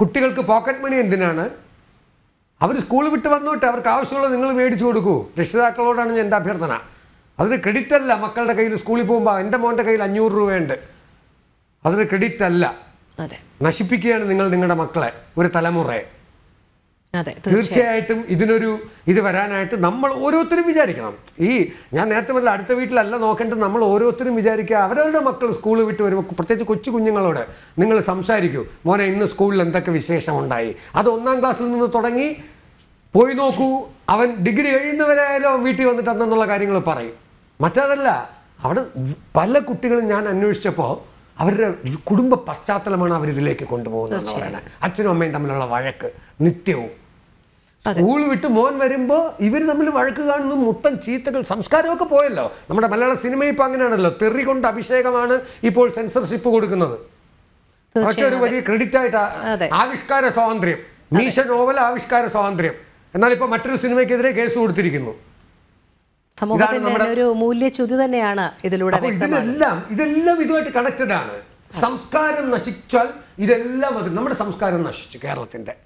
കുട്ടികൾക്ക് pocket money എന്തിനാണ് അവർ school വിട്ട് വന്നോട്ട് അവർക്ക് ആവശ്യമുള്ളത് നിങ്ങൾ മേടിച്ചു കൊടുക്കൂ രക്ഷിതാക്കളോടാണ് എൻ്റെ അഭ്യർത്ഥന അതൊരു ക്രെഡിറ്റ് അല്ല മക്കളുടെ കയ്യിൽ സ്കൂളിൽ പോകുമ്പോൾ എൻ്റെ മോൻ്റെ കയ്യിൽ അഞ്ഞൂറ് രൂപയുണ്ട് അതൊരു ക്രെഡിറ്റ് അല്ല നശിപ്പിക്കുകയാണ് നിങ്ങൾ നിങ്ങളുടെ മക്കളെ ഒരു തലമുറയെ തീർച്ചയായിട്ടും ഇതിനൊരു ഇത് വരാനായിട്ട് നമ്മൾ ഓരോരുത്തരും വിചാരിക്കണം ഈ ഞാൻ നേരത്തെ മുതൽ അടുത്ത വീട്ടിലല്ല നോക്കേണ്ടത് നമ്മൾ ഓരോരുത്തരും വിചാരിക്കുക അവരവരുടെ മക്കൾ സ്കൂൾ വിട്ട് വരുമ്പോൾ പ്രത്യേകിച്ച് കൊച്ചു കുഞ്ഞുങ്ങളോട് നിങ്ങൾ സംസാരിക്കൂ മോനെ ഇന്ന് സ്കൂളിൽ എന്തൊക്കെ വിശേഷം ഉണ്ടായി അത് ഒന്നാം ക്ലാസ്സിൽ നിന്ന് തുടങ്ങി പോയി നോക്കൂ അവൻ ഡിഗ്രി കഴിയുന്നവരായാലും വീട്ടിൽ വന്നിട്ട് അന്നെന്നുള്ള കാര്യങ്ങൾ പറയും മറ്റതല്ല അവിടെ പല കുട്ടികളും ഞാൻ അന്വേഷിച്ചപ്പോൾ അവരുടെ കുടുംബ പശ്ചാത്തലമാണ് അവരിതിലേക്ക് കൊണ്ടുപോകുന്നത് അച്ഛനും അമ്മയും തമ്മിലുള്ള വഴക്ക് നിത്യവും സ്കൂൾ വിട്ട് മോൻ വരുമ്പോൾ ഇവർ തമ്മിൽ വഴക്ക് കാണുന്നു മൊത്തം ചീത്തകൾ സംസ്കാരമൊക്കെ പോയല്ലോ നമ്മുടെ മലയാള സിനിമ ഇപ്പം അങ്ങനെയാണല്ലോ തെറി കൊണ്ട് അഭിഷേകമാണ് ഇപ്പോൾ സെൻസർഷിപ്പ് കൊടുക്കുന്നത് ഒരു വലിയ ക്രെഡിറ്റ് ആയിട്ട് ആവിഷ്കാര സ്വാതന്ത്ര്യം മീശ നോവൽ ആവിഷ്കാര സ്വാതന്ത്ര്യം എന്നാൽ ഇപ്പൊ മറ്റൊരു സിനിമയ്ക്കെതിരെ കേസ് കൊടുത്തിരിക്കുന്നു ഒരു മൂല്യച്യുതി തന്നെയാണ് ഇതിലൂടെ ഇതെല്ലാം ഇതെല്ലാം ഇതുമായിട്ട് കണക്റ്റഡ് ആണ് സംസ്കാരം നശിച്ചാൽ ഇതെല്ലാം നമ്മുടെ സംസ്കാരം നശിച്ചു കേരളത്തിന്റെ